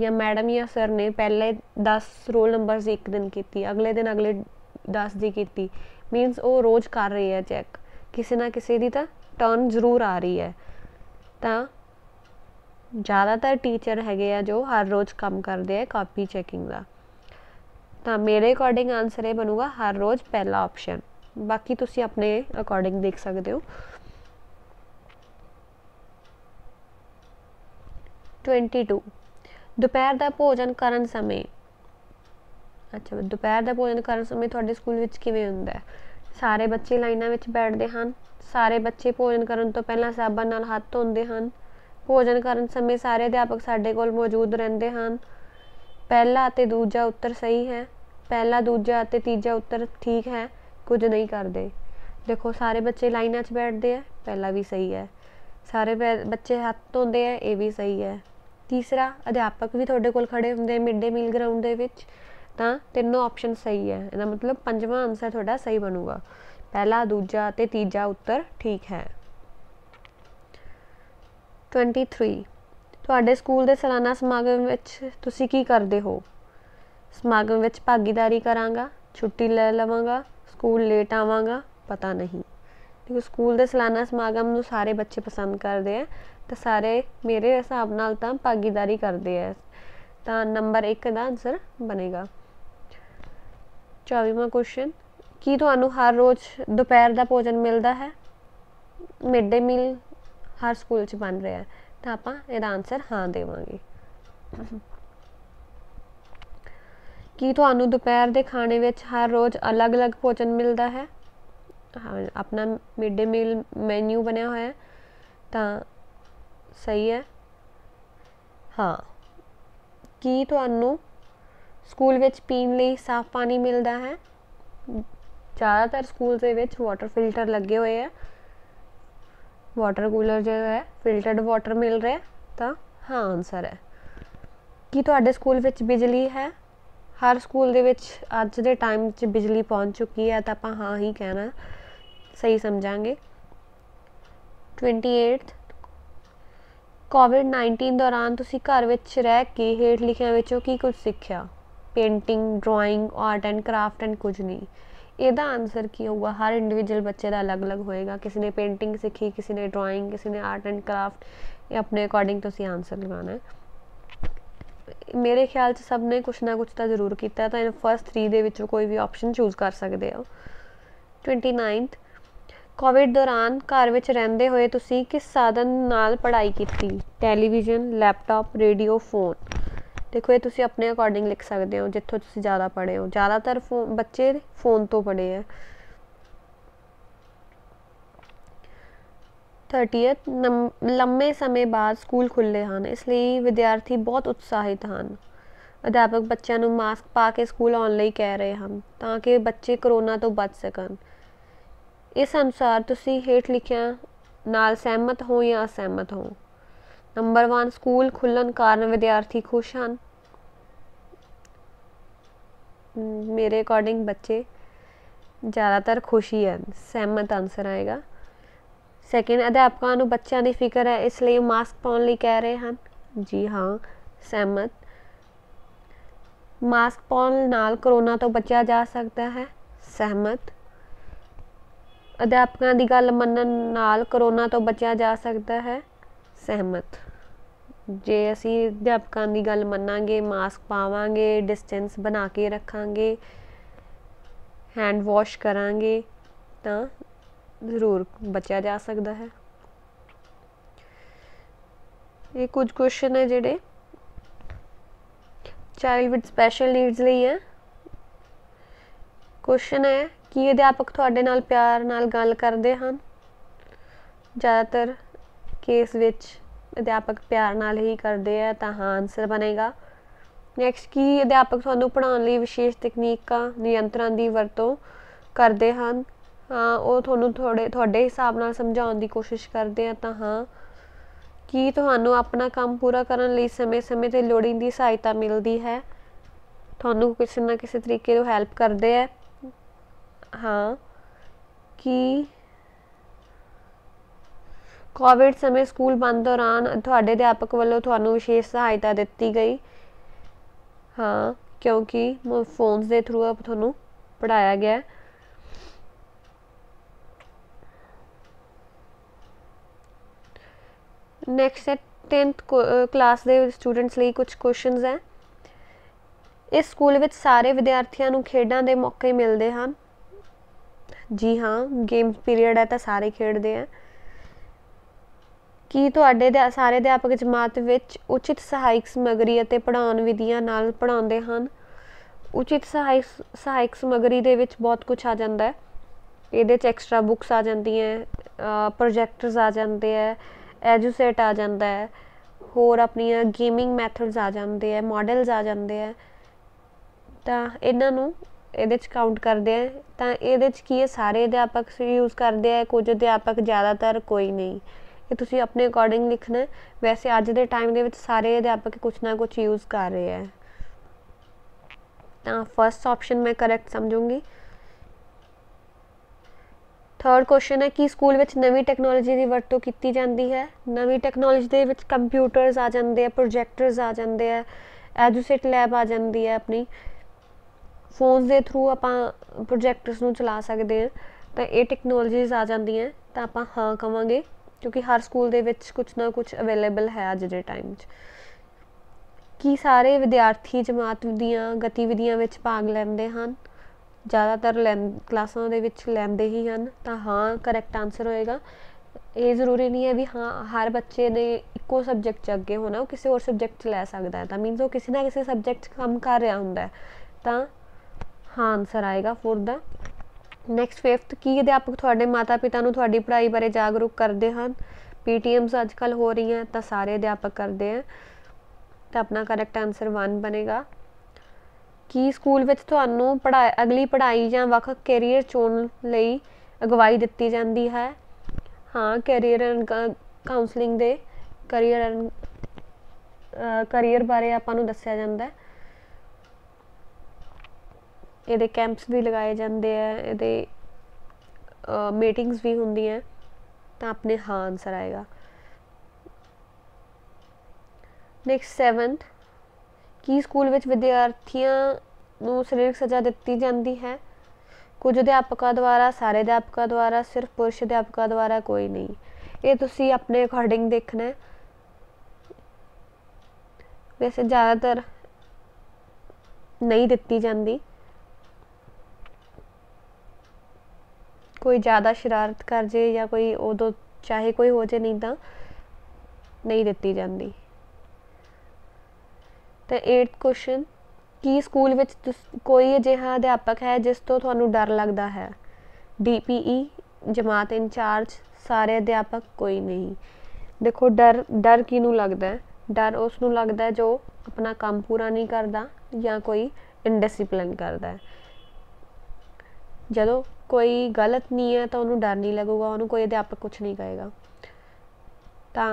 ਜਾਂ ਮੈਡਮ ਜਾਂ ਸਰ ਨੇ ਪਹਿਲੇ 10 ਰੋਲ ਨੰਬਰਸ ਇੱਕ ਦਿਨ ਕੀਤੀ ਅਗਲੇ ਦਿਨ ਅਗਲੇ 10 ਦੀ ਕੀਤੀ ਮੀਨਸ ਉਹ ਰੋਜ਼ ਕਰ ਰਹੀ ਹੈ ਚੈੱਕ ਕਿਸੇ ਨਾ ਕਿਸੇ ਦੀ ਤਾਂ ਟਰਨ ਜ਼ਰੂਰ ਆ ਰਹੀ ਹੈ ਤਾਂ ਜ਼ਿਆਦਾਤਰ ਟੀਚਰ ਹੈਗੇ ਆ ਜੋ ਹਰ ਰੋਜ਼ ਕੰਮ ਕਰਦੇ ਆ ਕਾਪੀ ਚੈਕਿੰਗ ਦਾ ਤਾਂ ਮੇਰੇ ਅਕੋਰਡਿੰਗ ਆਨਸਰ ਇਹ ਬਣੂਗਾ ਹਰ ਰੋਜ਼ ਪਹਿਲਾ ਆਪਸ਼ਨ ਬਾਕੀ ਤੁਸੀਂ ਆਪਣੇ ਅਕੋਰਡਿੰਗ ਦੇਖ ਸਕਦੇ ਹੋ 22 ਦੁਪਹਿਰ ਦਾ ਭੋਜਨ ਕਰਨ ਸਮੇਂ ਅੱਛਾ ਦੁਪਹਿਰ ਦਾ ਭੋਜਨ ਕਰਨ ਸਮੇਂ ਤੁਹਾਡੇ ਸਕੂਲ ਵਿੱਚ ਕਿਵੇਂ ਹੁੰਦਾ ਹੈ ਸਾਰੇ ਬੱਚੇ ਲਾਈਨਾਂ ਵਿੱਚ ਬੈਠਦੇ ਹਨ ਸਾਰੇ ਬੱਚੇ ਭੋਜਨ ਕਰਨ ਤੋਂ ਪਹਿਲਾਂ ਸਾਬਣ ਨਾਲ ਹੱਥ ਧੋਂਦੇ ਹਨ ਭੋਜਨ ਕਰਨ ਸਮੇਂ ਸਾਰੇ ਅਧਿਆਪਕ ਸਾਡੇ ਕੋਲ ਮੌਜੂਦ ਰਹਿੰਦੇ ਹਨ ਪਹਿਲਾ ਅਤੇ ਦੂਜਾ ਉੱਤਰ ਸਹੀ ਹੈ ਪਹਿਲਾ ਦੂਜਾ ਅਤੇ ਤੀਜਾ ਉੱਤਰ ਠੀਕ ਹੈ ਕੁਝ ਨਹੀਂ ਕਰਦੇ ਦੇਖੋ ਸਾਰੇ ਬੱਚੇ ਲਾਈਨਾਂ 'ਚ ਬੈਠਦੇ ਆ ਪਹਿਲਾ ਵੀ ਸਹੀ ਹੈ ਸਾਰੇ ਬੱਚੇ ਹੱਥ ਧੋਂਦੇ ਆ ਇਹ ਵੀ ਸਹੀ ਹੈ ਤੀਸਰਾ ਅਧਿਆਪਕ ਵੀ ਤੁਹਾਡੇ ਕੋਲ ਖੜੇ ਹੁੰਦੇ ਮਿਡ ਡੇ ਮੀਲ ਗਰਾਊਂਡ ਦੇ ਵਿੱਚ ਤਾਂ ਤਿੰਨੋਂ ਆਪਸ਼ਨ ਸਹੀ ਹੈ ਇਹਦਾ ਮਤਲਬ ਪੰਜਵਾਂ ਆਨਸਰ ਤੁਹਾਡਾ ਸਹੀ ਬਣੂਗਾ ਪਹਿਲਾ ਦੂਜਾ ਤੇ ਤੀਜਾ ਉੱਤਰ ਠੀਕ ਹੈ 23 ਤੁਹਾਡੇ ਸਕੂਲ ਦੇ ਸਾਲਾਨਾ ਸਮਾਗਮ ਵਿੱਚ ਤੁਸੀਂ ਕੀ ਕਰਦੇ ਹੋ ਸਮਾਗਮ ਵਿੱਚ ਭਾਗੀਦਾਰੀ ਕਰਾਂਗਾ ਛੁੱਟੀ ਲੈ ਲਵਾਂਗਾ ਸਕੂਲ ਲੇਟ ਆਵਾਂਗਾ ਪਤਾ ਨਹੀਂ ਦੇਖੋ ਸਕੂਲ ਦੇ ਸਾਲਾਨਾ ਸਮਾਗਮ ਨੂੰ ਸਾਰੇ ਬੱਚੇ ਪਸੰਦ ਕਰਦੇ ਆ ਤਾਂ ਸਾਰੇ ਮੇਰੇ ਹਿਸਾਬ ਨਾਲ ਤਾਂ ਭਾਗੀਦਾਰੀ ਕਰਦੇ ਆ ਤਾਂ ਨੰਬਰ 1 ਦਾ ਆਨਸਰ ਬਣੇਗਾ 24ਵਾਂ ਕੁਐਸਚਨ ਕੀ ਤੁਹਾਨੂੰ ਹਰ ਰੋਜ਼ ਦੁਪਹਿਰ ਦਾ ਭੋਜਨ ਮਿਲਦਾ ਹੈ ਮਿਡ ਡੇ ਮੀਲ ਹਰ ਸਕੂਲ 'ਚ ਬਣ ਰਿਹਾ ਹੈ ਤਾਂ ਆਪਾਂ ਇਹਦਾ ਆਨਸਰ ਹਾਂ ਦੇਵਾਂਗੇ ਕੀ ਤੁਹਾਨੂੰ ਦੁਪਹਿਰ ਦੇ ਖਾਣੇ ਵਿੱਚ ਹਰ ਰੋਜ਼ ਅਲੱਗ-ਅਲੱਗ ਭੋਜਨ ਮਿਲਦਾ ਹੈ ਆਪਣਾ ਮਿਡ ਡੇ ਮੀਲ ਮੈਨੂ ਬਣਿਆ ਹੋਇਆ ਹੈ ਤਾਂ ਸਹੀ ਹੈ ਹਾਂ ਕੀ ਤੁਹਾਨੂੰ ਸਕੂਲ ਵਿੱਚ ਪੀਣ ਲਈ ਸਾਫ਼ ਪਾਣੀ ਮਿਲਦਾ ਹੈ ਜ਼ਿਆਦਾਤਰ ਸਕੂਲ ਦੇ ਵਿੱਚ ਵਾਟਰ ਫਿਲਟਰ ਲੱਗੇ ਹੋਏ ਆ ਵਾਟਰ ਕੂਲਰ ਜੋ ਹੈ ਫਿਲਟਰਡ ਵਾਟਰ ਮਿਲ ਰਿਹਾ ਤਾਂ ਹਾਂ ਆਨਸਰ ਹੈ ਕੀ ਤੁਹਾਡੇ ਸਕੂਲ ਵਿੱਚ ਬਿਜਲੀ ਹੈ ਹਰ ਸਕੂਲ ਦੇ ਵਿੱਚ ਅੱਜ ਦੇ ਟਾਈਮ 'ਚ ਬਿਜਲੀ ਪਹੁੰਚ ਚੁੱਕੀ ਹੈ ਤਾਂ ਆਪਾਂ ਹਾਂ ਹੀ ਕਹਿਣਾ ਸਹੀ ਸਮਝਾਂਗੇ 28th ਕੋਵਿਡ-19 ਦੌਰਾਨ ਤੁਸੀਂ ਘਰ ਵਿੱਚ ਰਹਿ ਕੇ ਹੇਠ ਲਿਖਿਆਂ ਵਿੱਚੋਂ ਕੀ ਕੁਝ ਸਿੱਖਿਆ painting drawing art and craft and ਕੁਝ ਨਹੀਂ ਇਹਦਾ ਆਨਸਰ ਕੀ ਹੋਊਗਾ ਹਰ ਇੰਡੀਵਿਜੂਅਲ ਬੱਚੇ ਦਾ ਅਲੱਗ-ਅਲੱਗ ਹੋਏਗਾ ਕਿਸੇ ਨੇ ਪੇਂਟਿੰਗ ਸਿੱਖੀ ਕਿਸੇ ਨੇ ਡਰਾਇੰਗ ਕਿਸੇ ਨੇ ਆਰਟ ਐਂਡ ਕਰਾਫਟ ਇਹ ਆਪਣੇ ਅਕੋਰਡਿੰਗ ਤੁਸੀਂ ਆਨਸਰ ਲਗਾਣਾ ਹੈ ਮੇਰੇ ਖਿਆਲ 'ਚ ਸਭ ਨੇ ਕੁਝ ਨਾ ਕੁਝ ਤਾਂ ਜ਼ਰੂਰ ਕੀਤਾ ਤਾਂ ਇਹ ਫਰਸਟ 3 ਦੇ ਵਿੱਚੋਂ ਕੋਈ ਵੀ ਆਪਸ਼ਨ ਚੂਜ਼ ਕਰ ਸਕਦੇ ਹੋ 29th ਕੋਵਿਡ ਦੌਰਾਨ ਘਰ ਵਿੱਚ ਰਹਿੰਦੇ ਹੋਏ ਤੁਸੀਂ ਕਿਸ ਸਾਧਨ ਨਾਲ ਪੜ੍ਹਾਈ ਕੀਤੀ ਟੈਲੀਵਿਜ਼ਨ ਲੈਪਟਾਪ ਰੇਡੀਓ ਫੋਨ ਦੇਖੋ ਇਹ ਤੁਸੀਂ ਆਪਣੇ ਅਕੋਰਡਿੰਗ ਲਿਖ ਸਕਦੇ ਹੋ ਜਿੱਥੋਂ ਤੁਸੀਂ ਜ਼ਿਆਦਾ ਪੜ੍ਹੇ ਹੋ ਜ਼ਿਆਦਾਤਰ ਬੱਚੇ ਫੋਨ ਤੋਂ ਪੜ੍ਹੇ ਆ 30th ਲੰਮੇ ਸਮੇਂ ਬਾਅਦ ਸਕੂਲ ਖੁੱਲੇ ਹਨ ਇਸ ਲਈ ਵਿਦਿਆਰਥੀ ਬਹੁਤ ਉਤਸ਼ਾਹਿਤ ਹਨ ਅਧਿਆਪਕ ਬੱਚਿਆਂ ਨੂੰ ਮਾਸਕ ਪਾ ਕੇ ਸਕੂਲ ਆਉਣ ਲਈ ਕਹਿ ਰਹੇ ਹਨ ਤਾਂ ਕਿ ਬੱਚੇ ਕਰੋਨਾ ਤੋਂ ਬਚ ਸਕਣ ਇਸ ਅਨੁਸਾਰ ਤੁਸੀਂ ਹੇਠ ਲਿਖਿਆ ਨਾਲ ਸਹਿਮਤ ਹੋ ਜਾਂ ਅਸਹਿਮਤ ਹੋ ਨੰਬਰ 1 ਸਕੂਲ ਖੁੱਲਣ ਕਾਰਨ ਵਿਦਿਆਰਥੀ ਖੁਸ਼ ਹਨ ਮੇਰੇ ਅਕੋਰਡਿੰਗ ਬੱਚੇ ਜ਼ਿਆਦਾਤਰ ਖੁਸ਼ ਹੀ ਹਨ ਸਹਿਮਤ ਆਨਸਰ ਆਏਗਾ ਸੈਕਿੰਡ ਅਧਿਆਪਕਾਂ ਨੂੰ ਬੱਚਿਆਂ ਦੀ ਫਿਕਰ ਹੈ ਇਸ ਲਈ ਮਾਸਕ ਪਾਉਣ ਲਈ ਕਹਿ ਰਹੇ ਹਨ ਜੀ ਹਾਂ ਸਹਿਮਤ ਮਾਸਕ ਪਾਉਣ ਨਾਲ ਕਰੋਨਾ ਤੋਂ ਬਚਿਆ ਜਾ ਸਕਦਾ ਹੈ ਸਹਿਮਤ ਅਧਿਆਪਕਾਂ ਦੀ ਗੱਲ ਮੰਨਣ ਨਾਲ ਕਰੋਨਾ ਤੋਂ ਬਚਿਆ ਜਾ ਸਕਦਾ ਹੈ ਸਹਿਮਤ ਜੇ ਅਸੀਂ ਅਧਿਆਪਕਾਂ ਦੀ ਗੱਲ ਮੰਨਾਂਗੇ ਮਾਸਕ ਪਾਵਾਂਗੇ ਡਿਸਟੈਂਸ ਬਣਾ ਕੇ ਰੱਖਾਂਗੇ ਹੈਂਡ ਵਾਸ਼ ਕਰਾਂਗੇ ਤਾਂ ਜ਼ਰੂਰ ਬਚਿਆ ਜਾ ਸਕਦਾ ਹੈ ਇਹ ਕੁਝ ਕੁਐਸਚਨ ਹੈ ਜਿਹੜੇ ਚਾਈਲਡ ਵਿਦ ਸਪੈਸ਼ਲ ਨੀਡਸ ਲਈ ਹੈ ਕੁਐਸਚਨ ਹੈ ਕਿ ਅਧਿਆਪਕ ਤੁਹਾਡੇ ਨਾਲ ਪਿਆਰ ਨਾਲ ਗੱਲ ਕਰਦੇ ਹਨ ਜ਼ਿਆਦਾਤਰ ਕੇਸ ਵਿੱਚ ਅਧਿਆਪਕ ਪਿਆਰ ਨਾਲ ਹੀ ਕਰਦੇ ਆ ਤਾਂ ਹਾਂ ਆਨਸਰ ਬਣੇਗਾ ਨੈਕਸਟ ਕੀ ਅਧਿਆਪਕ ਤੁਹਾਨੂੰ ਪੜਾਉਣ ਲਈ ਵਿਸ਼ੇਸ਼ ਤਕਨੀਕਾਂ ਨਿਯੰਤਰਣ ਦੀ ਵਰਤੋਂ ਕਰਦੇ ਹਨ ਹਾਂ ਉਹ ਤੁਹਾਨੂੰ ਥੋੜੇ ਤੁਹਾਡੇ ਹਿਸਾਬ ਨਾਲ ਸਮਝਾਉਣ ਦੀ ਕੋਸ਼ਿਸ਼ ਕਰਦੇ ਆ ਤਾਂ ਹਾਂ ਕੀ ਤੁਹਾਨੂੰ ਆਪਣਾ ਕੰਮ ਪੂਰਾ ਕਰਨ ਲਈ ਸਮੇਂ-ਸਮੇਂ ਤੇ ਲੋੜੀਂਦੀ ਸਹਾਇਤਾ ਮਿਲਦੀ ਹੈ ਤੁਹਾਨੂੰ ਕਿਸੇ ਨਾ ਕਿਸੇ ਤਰੀਕੇ ਨਾਲ ਹੈਲਪ ਕਰਦੇ ਆ ਹਾਂ ਕੀ ਕੋਵਿਡ ਸਮੇਂ ਸਕੂਲ ਬੰਦ ਦੌਰਾਨ ਤੁਹਾਡੇ ਅਧਿਆਪਕ ਵੱਲੋਂ ਤੁਹਾਨੂੰ ਵਿਸ਼ੇਸ਼ ਸਹਾਇਤਾ ਦਿੱਤੀ ਗਈ ਹਾਂ ਕਿਉਂਕਿ ਫੋਨਸ ਦੇ ਥਰੂ ਆਪ ਤੁਹਾਨੂੰ ਪੜਾਇਆ ਗਿਆ ਨੈਕਸਟ 10th ਕਲਾਸ ਦੇ ਸਟੂਡੈਂਟਸ ਲਈ ਕੁਝ ਕੁਐਸਚਨਸ ਹੈ ਇਸ ਸਕੂਲ ਵਿੱਚ ਸਾਰੇ ਵਿਦਿਆਰਥੀਆਂ ਨੂੰ ਖੇਡਾਂ ਦੇ ਮੌਕੇ ਮਿਲਦੇ ਹਨ ਜੀ ਹਾਂ ਗੇਮ ਪੀਰੀਅਡ ਹੈ ਤਾਂ ਸਾਰੇ ਖੇਡਦੇ ਆ ਕੀ ਤੁਹਾਡੇ ਦੇ ਸਾਰੇ ਅਧਿਆਪਕ ਜਮਾਤ ਵਿੱਚ ਉਚਿਤ ਸਹਾਇਕ ਸਮਗਰੀ ਅਤੇ ਪੜਾਉਣ ਵਿਧੀਆਂ ਨਾਲ ਪੜਾਉਂਦੇ ਹਨ ਉਚਿਤ ਸਹਾਇਕ ਸਹਾਇਕ ਸਮਗਰੀ ਦੇ ਵਿੱਚ ਬਹੁਤ ਕੁਝ ਆ ਜਾਂਦਾ ਹੈ ਇਹਦੇ 'ਚ ਐਕਸਟਰਾ ਬੁੱਕਸ ਆ ਜਾਂਦੀਆਂ ਪ੍ਰੋਜੈਕਟਰਸ ਆ ਜਾਂਦੇ ਆ ਐਜੂਸੈਟ ਆ ਜਾਂਦਾ ਹੈ ਹੋਰ ਆਪਣੀਆਂ ਗੇਮਿੰਗ ਮੈਥਡਸ ਆ ਜਾਂਦੇ ਆ ਮਾਡਲਸ ਆ ਜਾਂਦੇ ਆ ਤਾਂ ਇਹਨਾਂ ਨੂੰ ਇਹਦੇ 'ਚ ਕਾਊਂਟ ਕਰਦੇ ਆ ਤਾਂ ਇਹਦੇ 'ਚ ਕੀ ਹੈ ਸਾਰੇ ਅਧਿਆਪਕ ਯੂਜ਼ ਕਰਦੇ ਆ ਕੁਝ ਅਧਿਆਪਕ ਜ਼ਿਆਦਾਤਰ ਕੋਈ ਨਹੀਂ ਕਿ ਤੁਸੀਂ ਆਪਣੇ ਅਕੋਰਡਿੰਗ ਲਿਖਣਾ ਵੈਸੇ ਅੱਜ ਦੇ ਟਾਈਮ ਦੇ ਵਿੱਚ ਸਾਰੇ ਅਧਿਆਪਕ ਕੁਝ ਨਾ ਕੁਝ ਯੂਜ਼ ਕਰ ਰਹੇ ਹੈ ਤਾਂ ਫਰਸਟ ਆਪਸ਼ਨ ਮੈਂ ਕਰੈਕਟ ਸਮਝੂੰਗੀ ਥਰਡ ਕੁਐਸਚਨ ਹੈ ਕਿ ਸਕੂਲ ਵਿੱਚ ਨਵੀਂ ਟੈਕਨੋਲੋਜੀ ਦੀ ਵਰਤੋਂ ਕੀਤੀ ਜਾਂਦੀ ਹੈ ਨਵੀਂ ਟੈਕਨੋਲੋਜੀ ਦੇ ਵਿੱਚ ਕੰਪਿਊਟਰਸ ਆ ਜਾਂਦੇ ਆ ਪ੍ਰੋਜੈਕਟਰਸ ਆ ਜਾਂਦੇ ਆ ਐਜੂਸੇਟ ਲੈਬ ਆ ਜਾਂਦੀ ਹੈ ਆਪਣੀ ਫੋਨਸ ਦੇ ਥਰੂ ਆਪਾਂ ਪ੍ਰੋਜੈਕਟਰਸ ਨੂੰ ਚਲਾ ਸਕਦੇ ਆ ਤਾਂ ਇਹ ਟੈਕਨੋਲੋਜੀਜ਼ ਆ ਜਾਂਦੀਆਂ ਤਾਂ ਆਪਾਂ ਹਾਂ ਕਵਾਂਗੇ ਕਿਉਂਕਿ ਹਰ ਸਕੂਲ ਦੇ ਵਿੱਚ ਕੁਝ ਨਾ ਕੁਝ ਅਵੇਲੇਬਲ ਹੈ ਅੱਜ ਦੇ ਟਾਈਮ 'ਚ ਕੀ ਸਾਰੇ ਵਿਦਿਆਰਥੀ ਜਮਾਤ ਦੀਆਂ ਗਤੀਵਿਧੀਆਂ ਵਿੱਚ ਭਾਗ ਲੈਂਦੇ ਹਨ ਜ਼ਿਆਦਾਤਰ ਕਲਾਸਾਂ ਦੇ ਵਿੱਚ ਲੈਂਦੇ ਹੀ ਹਨ ਤਾਂ ਹਾਂ ਕਰੈਕਟ ਆਨਸਰ ਹੋਏਗਾ ਇਹ ਜ਼ਰੂਰੀ ਨਹੀਂ ਹੈ ਵੀ ਹਾਂ ਹਰ ਬੱਚੇ ਨੇ ਇੱਕੋ ਸਬਜੈਕਟ 'ਚ ਅੱਗੇ ਹੋਣਾ ਉਹ ਕਿਸੇ ਹੋਰ ਸਬਜੈਕਟ 'ਚ ਲੈ ਸਕਦਾ ਹੈ ਤਾਂ ਮੀਨਸ ਉਹ ਕਿਸੇ ਨਾ ਕਿਸੇ ਸਬਜੈਕਟ 'ਚ ਕੰਮ ਕਰ ਰਿਹਾ ਹੁੰਦਾ ਹੈ ਤਾਂ ਹਾਂ ਆਨਸਰ ਆਏਗਾ ਫੋਰ ਦਾ ਨੈਕਸਟ ਫਿਫਥ ਕੀ ਅਧਿਆਪਕ ਤੁਹਾਡੇ ਮਾਤਾ-ਪਿਤਾ ਨੂੰ ਤੁਹਾਡੀ ਪੜ੍ਹਾਈ ਬਾਰੇ ਜਾਗਰੂਕ ਕਰਦੇ ਹਨ ਪੀਟੀਐਮਸ ਅੱਜਕੱਲ ਹੋ ਰਹੀਆਂ ਤਾਂ ਸਾਰੇ ਅਧਿਆਪਕ ਕਰਦੇ ਆ ਤਾਂ ਆਪਣਾ ਕਰੈਕਟ ਆਨਸਰ 1 ਬਨੇਗਾ ਕੀ ਸਕੂਲ ਵਿੱਚ ਤੁਹਾਨੂੰ ਪੜ੍ਹਾਈ ਅਗਲੀ ਪੜ੍ਹਾਈ ਜਾਂ ਵੱਖ ਕੈਰੀਅਰ ਚੁਣਨ ਲਈ ਅਗਵਾਈ ਦਿੱਤੀ ਜਾਂਦੀ ਹੈ ਹਾਂ ਕੈਰੀਅਰ ਕਾਉਂਸਲਿੰਗ ਦੇ ਕੈਰੀਅਰ ਕੈਰੀਅਰ ਬਾਰੇ ਆਪਾਂ ਨੂੰ ਦੱਸਿਆ ਜਾਂਦਾ ਹੈ ਇਹਦੇ ਕੈਂਪਸ ਵੀ ਲਗਾਏ ਜਾਂਦੇ ਆ ਇਹਦੇ ਮੀਟਿੰਗਸ ਵੀ ਹੁੰਦੀਆਂ ਤਾਂ ਆਪਣੇ ਹਾਂ ਆਨਸਰ ਆਏਗਾ ਨੈਕਸਟ 7th ਕੀ ਸਕੂਲ ਵਿੱਚ ਵਿਦਿਆਰਥੀਆਂ ਨੂੰ ਸਰੀਰਕ ਸਜ਼ਾ ਦਿੱਤੀ ਜਾਂਦੀ ਹੈ ਕੁਝ ਅਧਿਆਪਕਾਂ ਦੁਆਰਾ ਸਾਰੇ ਅਧਿਆਪਕਾਂ ਦੁਆਰਾ ਸਿਰਫ ਪੁਰਸ਼ ਅਧਿਆਪਕਾਂ ਦੁਆਰਾ ਕੋਈ ਨਹੀਂ ਇਹ ਤੁਸੀਂ ਆਪਣੇ ਅਕੋਰਡਿੰਗ ਦੇਖਣਾ ਹੈ ਵੈਸੇ ਜ਼ਿਆਦਾਤਰ ਨਹੀਂ ਦਿੱਤੀ ਜਾਂਦੀ ਕੋਈ ਜ਼ਿਆਦਾ ਸ਼ਰਾਰਤ ਕਰ ਜੇ ਜਾਂ ਕੋਈ ਉਦੋਂ ਚਾਹੇ ਕੋਈ ਹੋ ਜੇ ਨਹੀਂ ਤਾਂ ਨਹੀਂ ਦਿੱਤੀ ਜਾਂਦੀ ਤੇ 8th ਕੁਐਸਚਨ ਕੀ ਸਕੂਲ ਵਿੱਚ ਕੋਈ ਅਜਿਹਾ ਅਧਿਆਪਕ ਹੈ ਜਿਸ ਤੋਂ ਤੁਹਾਨੂੰ ਡਰ ਲੱਗਦਾ ਹੈ ਡੀਪੀਈ e, ਜਮਾਤ ਇਨਚਾਰਜ ਸਾਰੇ ਅਧਿਆਪਕ ਕੋਈ ਨਹੀਂ ਦੇਖੋ ਡਰ ਡਰ ਕਿਨੂੰ ਲੱਗਦਾ ਹੈ ਡਰ ਉਸ ਨੂੰ ਲੱਗਦਾ ਜੋ ਆਪਣਾ ਕੰਮ ਪੂਰਾ ਨਹੀਂ ਕਰਦਾ ਜਾਂ ਕੋਈ ਇਨਡਿਸਪਲਿਨ ਕਰਦਾ ਹੈ ਜਦੋਂ ਕੋਈ ਗਲਤ ਨਹੀਂ ਹੈ ਤਾਂ ਉਹਨੂੰ ਡਰ ਨਹੀਂ ਲੱਗੂਗਾ ਉਹਨੂੰ ਕੋਈ ਅਧਿਆਪਕ ਕੁਝ ਨਹੀਂ ਕਹੇਗਾ ਤਾਂ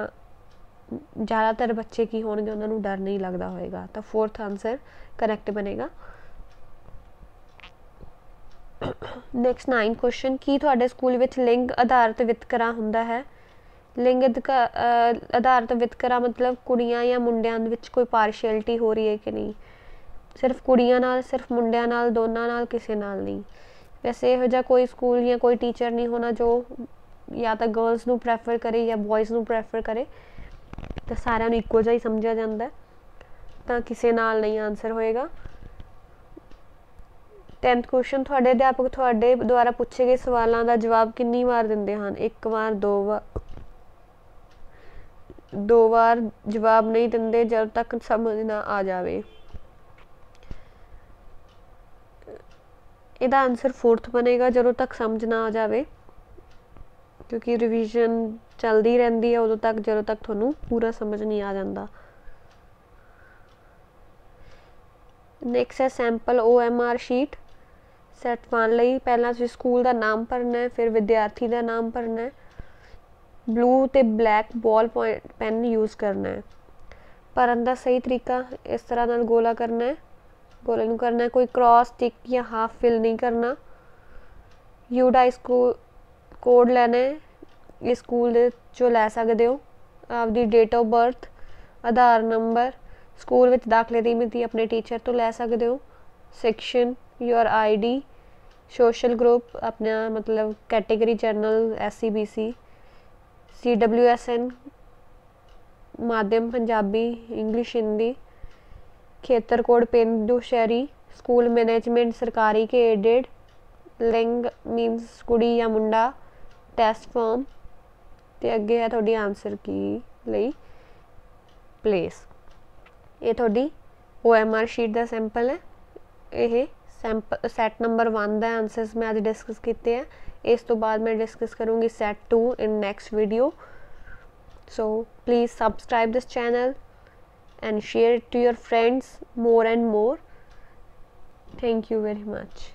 ਜ਼ਿਆਦਾਤਰ ਬੱਚੇ ਕੀ ਹੋਣਗੇ ਉਹਨਾਂ ਨੂੰ ਡਰ ਨਹੀਂ ਲੱਗਦਾ ਹੋਏਗਾ ਤਾਂ ਫੋਰਥ ਆਨਸਰ ਕਰੈਕਟ ਬਣੇਗਾ ਨੈਕਸਟ 9 ਕੁਐਸਚਨ ਕੀ ਤੁਹਾਡੇ ਸਕੂਲ ਵਿੱਚ ਲਿੰਗ ਆਧਾਰਿਤ ਵਿਤਕਰਾ ਹੁੰਦਾ ਹੈ ਲਿੰਗ ਆਧਾਰਿਤ ਵਿਤਕਰਾ ਮਤਲਬ ਕੁੜੀਆਂ ਜਾਂ ਮੁੰਡਿਆਂ ਦੇ ਵਿੱਚ ਕੋਈ ਪਾਰਸ਼ੀਅਲਟੀ ਹੋ ਰਹੀ ਹੈ ਕਿ ਨਹੀਂ ਸਿਰਫ ਕੁੜੀਆਂ ਨਾਲ ਸਿਰਫ ਮੁੰਡਿਆਂ ਨਾਲ ਦੋਨਾਂ ਨਾਲ ਕਿਸੇ ਨਾਲ ਨਹੀਂ ਵੈਸੇ ਇਹੋ ਜਿਹਾ ਕੋਈ ਸਕੂਲ ਜਾਂ ਕੋਈ ਟੀਚਰ ਨਹੀਂ ਹੋਣਾ ਜੋ ਜਾਂ ਤਾਂ ਗਰਲਸ ਨੂੰ ਪ੍ਰੈਫਰ ਕਰੇ ਜਾਂ ਬॉयਜ਼ ਨੂੰ ਪ੍ਰੈਫਰ ਕਰੇ ਤਾਂ ਸਾਰਿਆਂ ਨੂੰ ਇੱਕੋ ਜਿਹਾ ਹੀ ਸਮਝਿਆ ਜਾਂਦਾ ਤਾਂ ਕਿਸੇ ਨਾਲ ਨਹੀਂ ਆਨਸਰ ਹੋਏਗਾ 10th ਕੁਐਸਚਨ ਤੁਹਾਡੇ ਅਧਿਆਪਕ ਤੁਹਾਡੇ ਦੁਆਰਾ ਪੁੱਛੇ ਗਏ ਸਵਾਲਾਂ ਦਾ ਜਵਾਬ ਕਿੰਨੀ ਵਾਰ ਦਿੰਦੇ ਹਨ ਇੱਕ ਵਾਰ ਦੋ ਵਾਰ ਦੋ ਵਾਰ ਜਵਾਬ ਨਹੀਂ ਦਿੰਦੇ ਜਦ ਤੱਕ ਸਮਝ ਨਾ ਆ ਜਾਵੇ ਇਹਦਾ ਆਨਸਰ 4th ਬਣੇਗਾ ਜਦੋਂ ਤੱਕ ਸਮਝ ਨਾ ਆ ਜਾਵੇ ਕਿਉਂਕਿ ਰਿਵੀਜ਼ਨ ਚੱਲਦੀ ਰਹਿੰਦੀ ਹੈ ਉਦੋਂ ਤੱਕ ਜਦੋਂ ਤੱਕ ਤੁਹਾਨੂੰ ਪੂਰਾ ਸਮਝ ਨਹੀਂ ਆ ਜਾਂਦਾ ਨੈਕਸਟ ਹੈ ਸੈਂਪਲ OMR ਸ਼ੀਟ ਸੈਟ 1 ਲਈ ਪਹਿਲਾਂ ਤੁਸੀਂ ਸਕੂਲ ਦਾ ਨਾਮ ਭਰਨਾ ਹੈ ਫਿਰ ਵਿਦਿਆਰਥੀ ਦਾ ਨਾਮ ਭਰਨਾ ਹੈ ਬਲੂ ਤੇ ਬਲੈਕ ਬਾਲ ਪੈਨ ਯੂਜ਼ ਕਰਨਾ ਹੈ ਪਰੰਦਾ ਸਹੀ ਤਰੀਕਾ ਇਸ ਤਰ੍ਹਾਂ ਨਾਲ ਗੋਲਾ ਕਰਨਾ ਹੈ ਗੋਲੇ ਨੂੰ ਕਰਨਾ ਕੋਈ ਕ੍ਰਾਸ ਟਿਕ ਜਾਂ ਹਾਫ ਫਿਲ ਨਹੀਂ ਕਰਨਾ ਯੂ ਦਾ ਸਕੂਲ ਕੋਡ ਲੈਣਾ ਹੈ ਇਸ ਸਕੂਲ ਦੇ ਜੋ ਲੈ ਸਕਦੇ ਹੋ ਆਪਦੀ date of birth Aadhaar number school ਵਿੱਚ ਦਾਖਲੇ ਦੀ ਮਿਤੀ ਆਪਣੇ ਟੀਚਰ ਤੋਂ ਲੈ ਸਕਦੇ ਹੋ section your ID social group ਆਪਣਾ ਮਤਲਬ ਸੀ ਡਬਲਯੂ ਐਸਸੀਬੀਸੀ ਸੀਡਬਲਯੂਐਸਐਨ ਮਾਧਿਅਮ ਪੰਜਾਬੀ ਇੰਗਲਿਸ਼ ਹਿੰਦੀ ਖੇਤਰ ਕੋਡ ਪਿੰਡੂ ਸ਼ਹਿਰੀ ਸਕੂਲ ਮੈਨੇਜਮੈਂਟ ਸਰਕਾਰੀ ਕੇ ਐਡਿਡ ਲਿੰਗ ਮੀਨਸ ਕੁੜੀ ਜਾਂ ਮੁੰਡਾ ਟੈਸਟ ਫਾਰਮ ਤੇ ਅੱਗੇ ਹੈ ਤੁਹਾਡੀ ਆਨਸਰ ਕੀ ਲਈ ਪਲੇਸ ਇਹ ਤੁਹਾਡੀ OMR ਸ਼ੀਟ ਦਾ ਸੈਂਪਲ ਹੈ ਇਹ ਸੈਂਪਲ ਸੈਟ ਨੰਬਰ 1 ਦਾ ਆਨਸਰਸ ਮੈਂ ਅੱਜ ਡਿਸਕਸ ਕੀਤੇ ਆ ਇਸ ਤੋਂ ਬਾਅਦ ਮੈਂ ਡਿਸਕਸ ਕਰੂੰਗੀ set 2 in next video so please subscribe this channel and share it to your friends more and more thank you very much